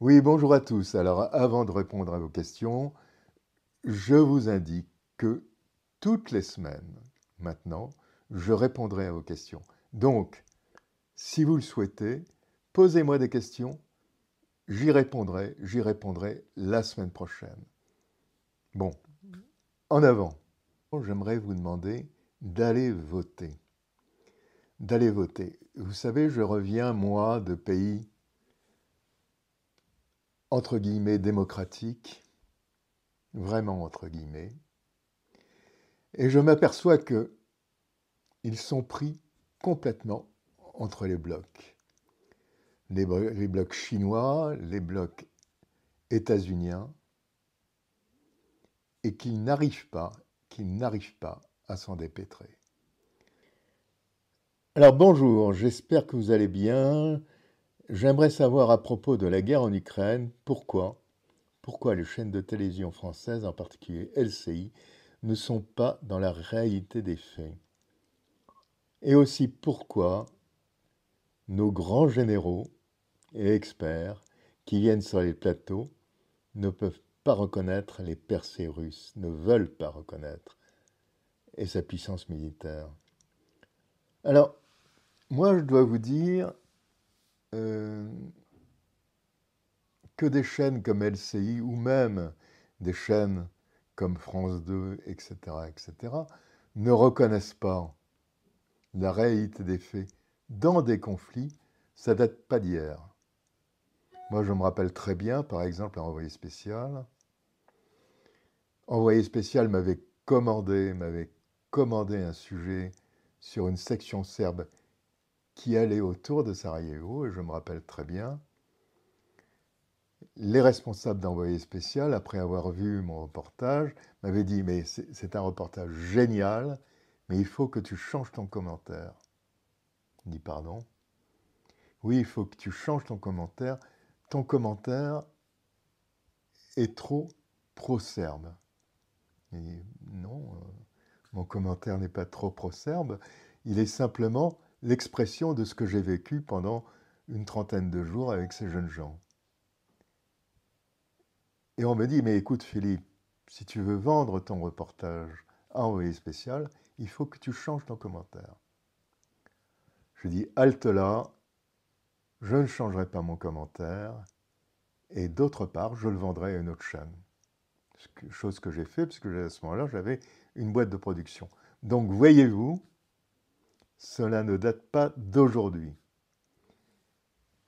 Oui, bonjour à tous. Alors, avant de répondre à vos questions, je vous indique que toutes les semaines, maintenant, je répondrai à vos questions. Donc, si vous le souhaitez, posez-moi des questions, j'y répondrai, j'y répondrai la semaine prochaine. Bon, en avant, j'aimerais vous demander d'aller voter. D'aller voter. Vous savez, je reviens, moi, de pays entre guillemets démocratique, vraiment entre guillemets, et je m'aperçois que ils sont pris complètement entre les blocs. Les, blocs chinois, les blocs états-uniens, et qu'ils n'arrivent pas, qu'ils n'arrivent pas à s'en dépêtrer. Alors bonjour, j'espère que vous allez bien. J'aimerais savoir à propos de la guerre en Ukraine, pourquoi, pourquoi les chaînes de télévision françaises, en particulier LCI, ne sont pas dans la réalité des faits. Et aussi pourquoi nos grands généraux et experts qui viennent sur les plateaux ne peuvent pas reconnaître les percées russes, ne veulent pas reconnaître, et sa puissance militaire. Alors, moi je dois vous dire, euh, que des chaînes comme LCI ou même des chaînes comme France 2, etc., etc., ne reconnaissent pas la réalité des faits dans des conflits, ça date pas d'hier. Moi, je me rappelle très bien, par exemple, un envoyé spécial. Envoyé spécial m'avait commandé, m'avait commandé un sujet sur une section serbe qui allait autour de Sarajevo, et je me rappelle très bien, les responsables d'envoyé spécial, après avoir vu mon reportage, m'avaient dit Mais c'est un reportage génial, mais il faut que tu changes ton commentaire. Je dis Pardon Oui, il faut que tu changes ton commentaire. Ton commentaire est trop pro-serbe. Non, euh, mon commentaire n'est pas trop pro-serbe, il est simplement l'expression de ce que j'ai vécu pendant une trentaine de jours avec ces jeunes gens. Et on me dit, mais écoute Philippe, si tu veux vendre ton reportage à envoyé spécial, il faut que tu changes ton commentaire. Je dis, halte là, je ne changerai pas mon commentaire, et d'autre part, je le vendrai à une autre chaîne. Chose que j'ai fait, puisque à ce moment-là, j'avais une boîte de production. Donc, voyez-vous, cela ne date pas d'aujourd'hui.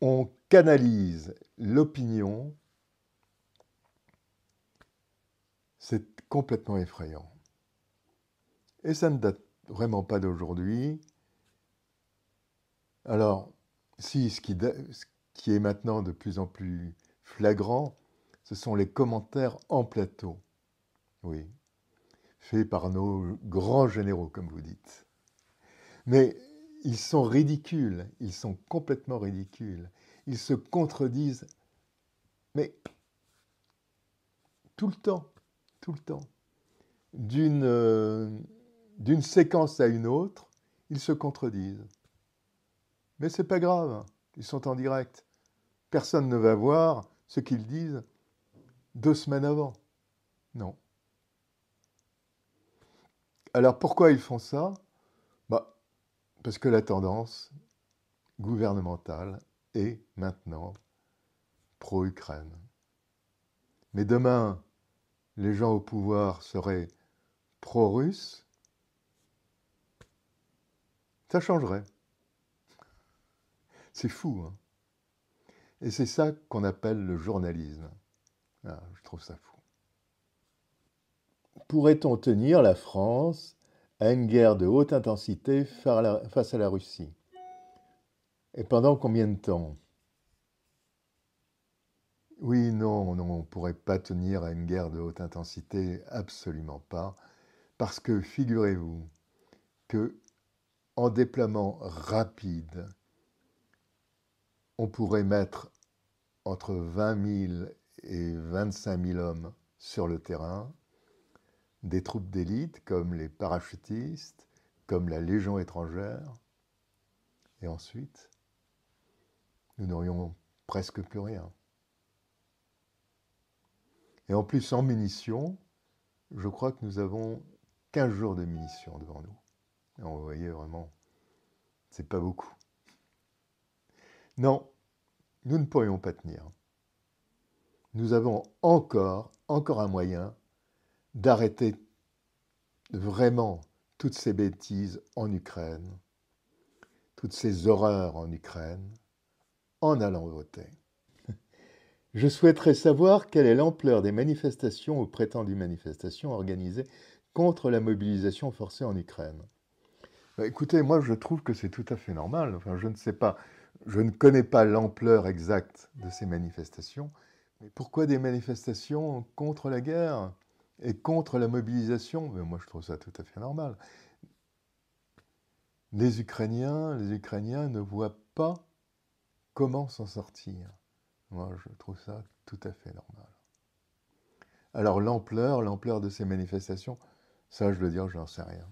On canalise l'opinion. C'est complètement effrayant. Et ça ne date vraiment pas d'aujourd'hui. Alors, si ce qui, qui est maintenant de plus en plus flagrant, ce sont les commentaires en plateau. Oui, faits par nos grands généraux, comme vous dites. Mais ils sont ridicules, ils sont complètement ridicules. Ils se contredisent, mais tout le temps, tout le temps. D'une euh, séquence à une autre, ils se contredisent. Mais ce n'est pas grave, ils sont en direct. Personne ne va voir ce qu'ils disent deux semaines avant. Non. Alors pourquoi ils font ça parce que la tendance gouvernementale est maintenant pro-Ukraine. Mais demain, les gens au pouvoir seraient pro-russes, ça changerait. C'est fou. Hein Et c'est ça qu'on appelle le journalisme. Ah, je trouve ça fou. Pourrait-on tenir la France à une guerre de haute intensité face à la Russie. Et pendant combien de temps Oui, non, non on ne pourrait pas tenir à une guerre de haute intensité, absolument pas, parce que figurez-vous que en déploiement rapide, on pourrait mettre entre 20 000 et 25 000 hommes sur le terrain, des troupes d'élite comme les parachutistes, comme la Légion étrangère. Et ensuite, nous n'aurions presque plus rien. Et en plus, en munitions, je crois que nous avons 15 jours de munitions devant nous. vous voyez vraiment, c'est pas beaucoup. Non, nous ne pourrions pas tenir. Nous avons encore, encore un moyen d'arrêter vraiment toutes ces bêtises en Ukraine, toutes ces horreurs en Ukraine, en allant voter. Je souhaiterais savoir quelle est l'ampleur des manifestations ou prétendues manifestations organisées contre la mobilisation forcée en Ukraine. Bah, écoutez, moi je trouve que c'est tout à fait normal. Enfin, je ne sais pas, je ne connais pas l'ampleur exacte de ces manifestations. Mais pourquoi des manifestations contre la guerre et contre la mobilisation, mais moi je trouve ça tout à fait normal. Les Ukrainiens, les Ukrainiens ne voient pas comment s'en sortir. Moi je trouve ça tout à fait normal. Alors l'ampleur, l'ampleur de ces manifestations, ça je veux dire, je n'en sais rien.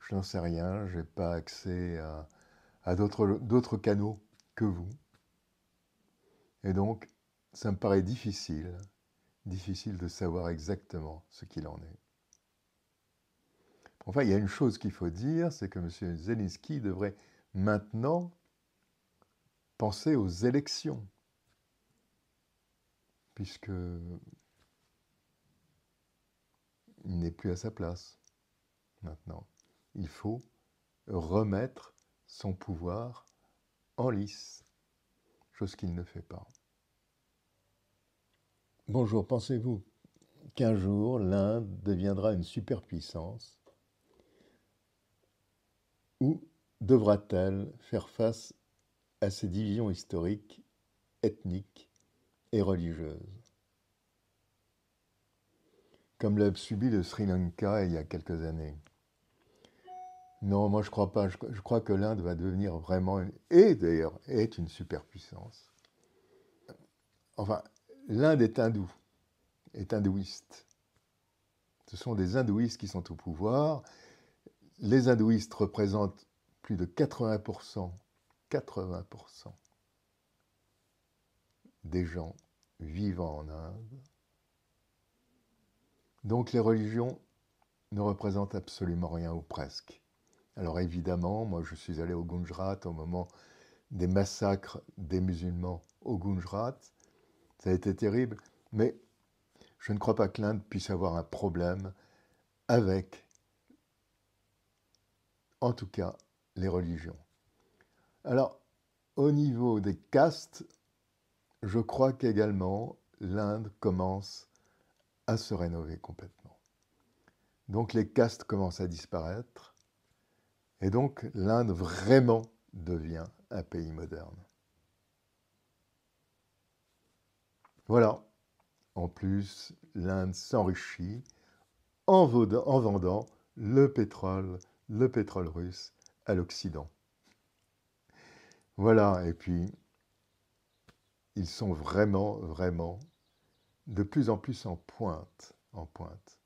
Je n'en sais rien, je n'ai pas accès à d'autres canaux que vous. Et donc, ça me paraît difficile difficile de savoir exactement ce qu'il en est. Enfin, il y a une chose qu'il faut dire, c'est que M. Zelensky devrait maintenant penser aux élections, puisque il n'est plus à sa place maintenant. Il faut remettre son pouvoir en lice, chose qu'il ne fait pas. Bonjour, pensez-vous qu'un jour l'Inde deviendra une superpuissance Ou devra-t-elle faire face à ses divisions historiques, ethniques et religieuses Comme l'a subi le Sri Lanka il y a quelques années. Non, moi je crois pas. Je, crois que l'Inde va devenir vraiment, une, et d'ailleurs est une superpuissance. Enfin, l'Inde est hindoue, est hindouiste. Ce sont des hindouistes qui sont au pouvoir. Les hindouistes représentent plus de 80%, 80% des gens vivant en Inde. Donc les religions ne représentent absolument rien ou presque. Alors évidemment, moi je suis allé au Gujarat au moment des massacres des musulmans au Gujarat. Ça a été terrible, mais je ne crois pas que l'Inde puisse avoir un problème avec, en tout cas, les religions. Alors, au niveau des castes, je crois qu'également l'Inde commence à se rénover complètement. Donc les castes commencent à disparaître et donc l'Inde vraiment devient un pays moderne. Voilà. En plus, l'Inde s'enrichit en, vendant le pétrole, le pétrole russe à l'Occident. Voilà, et puis, ils sont vraiment, vraiment de plus en plus en pointe, en pointe.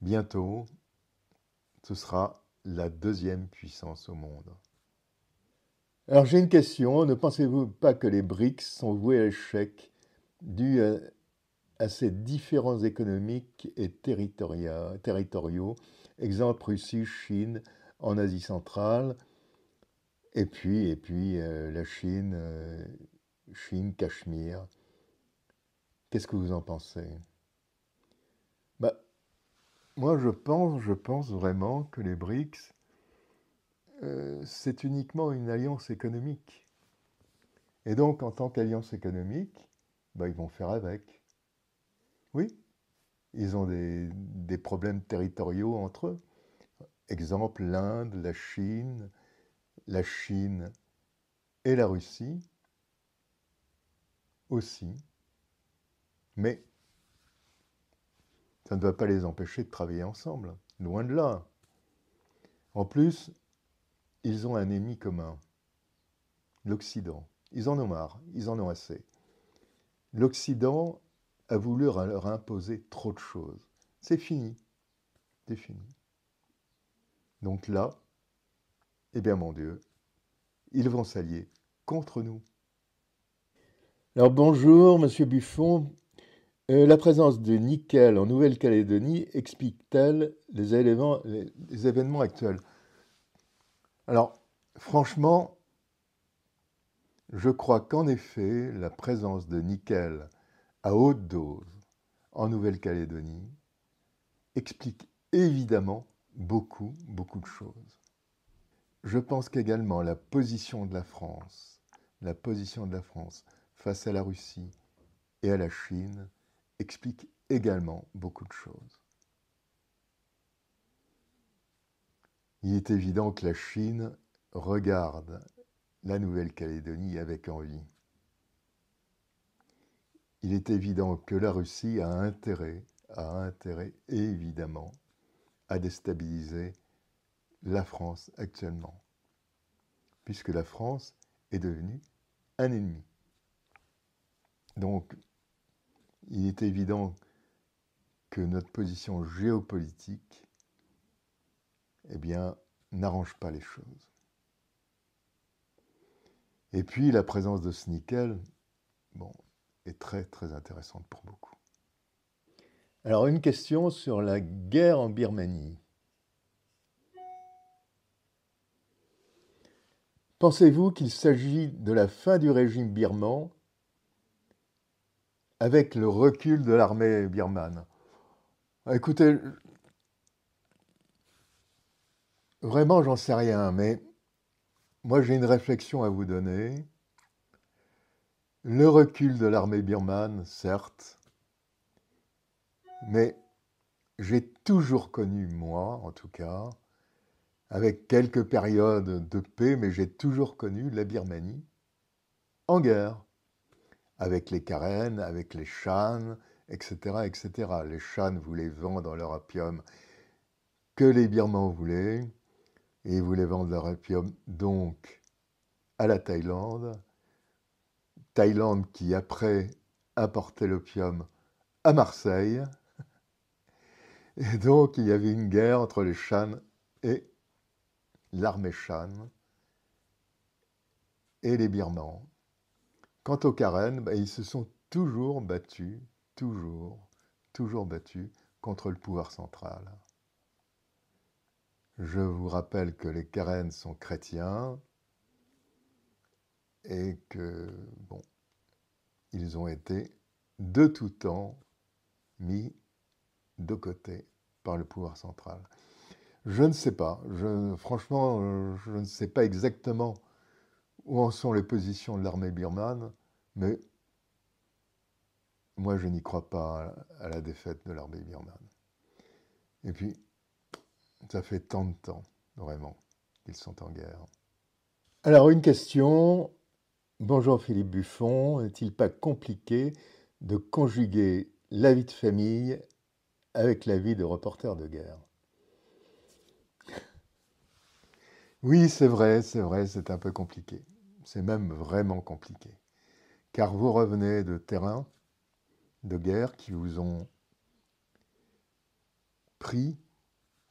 Bientôt, ce sera la deuxième puissance au monde. Alors j'ai une question. Ne pensez-vous pas que les BRICS sont voués à l'échec dû à, ces différences économiques et territoriaux Exemple Russie, Chine, en Asie centrale, et puis, et puis euh, la Chine, euh, Chine, Cachemire. Qu'est-ce que vous en pensez bah, Moi je pense, je pense vraiment que les BRICS euh, c'est uniquement une alliance économique. Et donc, en tant qu'alliance économique, bah, ils vont faire avec. Oui, ils ont des, des problèmes territoriaux entre eux. Exemple, l'Inde, la Chine, la Chine et la Russie aussi. Mais ça ne va pas les empêcher de travailler ensemble, loin de là. En plus, ils ont un ennemi commun, l'Occident. Ils en ont marre, ils en ont assez. L'Occident a voulu leur imposer trop de choses. C'est fini, c'est fini. Donc là, eh bien mon Dieu, ils vont s'allier contre nous. Alors bonjour, monsieur Buffon. Euh, la présence de nickel en Nouvelle-Calédonie explique-t-elle les événements actuels alors, franchement, je crois qu'en effet, la présence de nickel à haute dose en Nouvelle-Calédonie explique évidemment beaucoup, beaucoup de choses. Je pense qu'également la position de la France, la position de la France face à la Russie et à la Chine explique également beaucoup de choses. Il est évident que la Chine regarde la Nouvelle-Calédonie avec envie. Il est évident que la Russie a intérêt, a intérêt évidemment à déstabiliser la France actuellement, puisque la France est devenue un ennemi. Donc, il est évident que notre position géopolitique eh bien, n'arrange pas les choses. Et puis, la présence de ce nickel, bon, est très, très intéressante pour beaucoup. Alors, une question sur la guerre en Birmanie. Pensez-vous qu'il s'agit de la fin du régime birman avec le recul de l'armée birmane Écoutez, Vraiment, j'en sais rien, mais moi j'ai une réflexion à vous donner. Le recul de l'armée birmane, certes, mais j'ai toujours connu, moi en tout cas, avec quelques périodes de paix, mais j'ai toujours connu la Birmanie en guerre, avec les Karen, avec les Shan, etc., etc. Les Shan voulaient vendre leur opium que les Birmans voulaient et ils voulaient vendre leur opium donc à la Thaïlande. Thaïlande qui après importait l'opium à Marseille. Et donc il y avait une guerre entre les Shan et l'armée Shan et les Birmans. Quant aux Karen, bah, ils se sont toujours battus, toujours, toujours battus contre le pouvoir central. Je vous rappelle que les Karen sont chrétiens et que, bon, ils ont été de tout temps mis de côté par le pouvoir central. Je ne sais pas, franchement, je ne sais pas exactement où en sont les positions de l'armée birmane, mais moi je n'y crois pas à la défaite de l'armée birmane. Et puis, ça fait tant de temps, vraiment, qu'ils sont en guerre. Alors, une question. Bonjour Philippe Buffon. N'est-il pas compliqué de conjuguer la vie de famille avec la vie de reporter de guerre Oui, c'est vrai, c'est vrai, c'est un peu compliqué. C'est même vraiment compliqué. Car vous revenez de terrains de guerre qui vous ont pris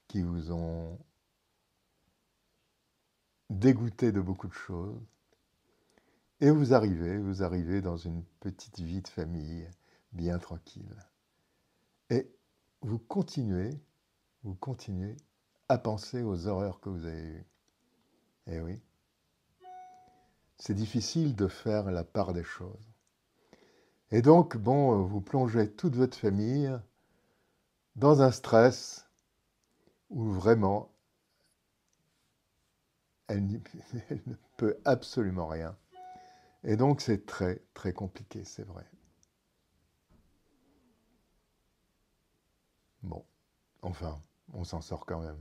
qui vous ont dégoûté de beaucoup de choses. Et vous arrivez, vous arrivez dans une petite vie de famille bien tranquille. Et vous continuez, vous continuez à penser aux horreurs que vous avez eues. Eh oui, c'est difficile de faire la part des choses. Et donc, bon, vous plongez toute votre famille dans un stress où vraiment elle, ne peut absolument rien. Et donc c'est très très compliqué, c'est vrai. Bon, enfin, on s'en sort quand même.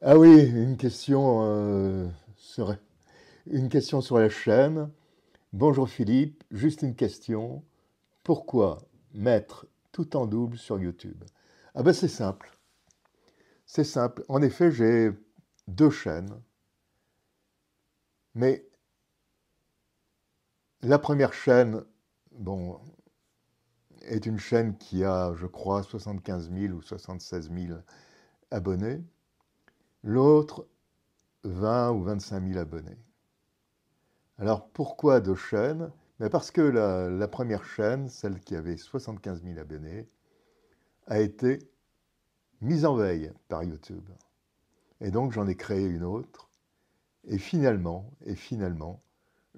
Ah oui, une question, euh, sur, une question sur la chaîne. Bonjour Philippe, juste une question. Pourquoi mettre tout en double sur YouTube Ah ben c'est simple. C'est simple. En effet, j'ai deux chaînes. Mais la première chaîne, est une chaîne qui a, je crois, 75 000 ou 76 000 abonnés. L'autre, 20 ou 25 000 abonnés. Alors pourquoi deux chaînes Mais ben, Parce que la, la première chaîne, celle qui avait 75 000 abonnés, a été mise en veille par YouTube. Et donc j'en ai créé une autre. Et finalement, et finalement,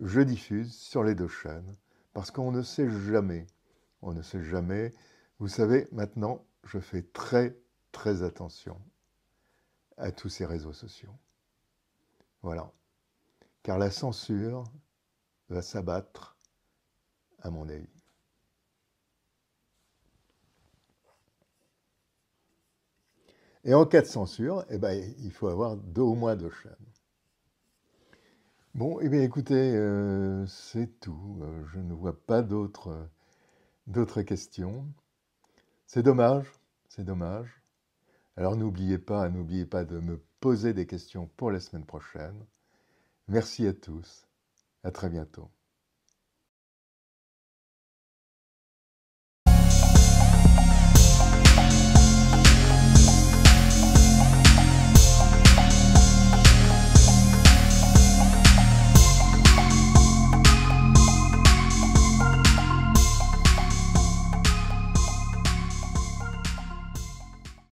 je diffuse sur les deux chaînes parce qu'on ne sait jamais. On ne sait jamais. Vous savez, maintenant, je fais très, très attention à tous ces réseaux sociaux. Voilà. Car la censure va s'abattre, à mon avis. Et en cas de censure, eh ben, il faut avoir deux au moins deux chaînes. Bon, eh bien, écoutez, euh, c'est tout. Euh, je ne vois pas d'autres, questions. C'est dommage, c'est dommage. Alors n'oubliez pas, n'oubliez pas de me poser des questions pour la semaine prochaine. Merci à tous. À très bientôt.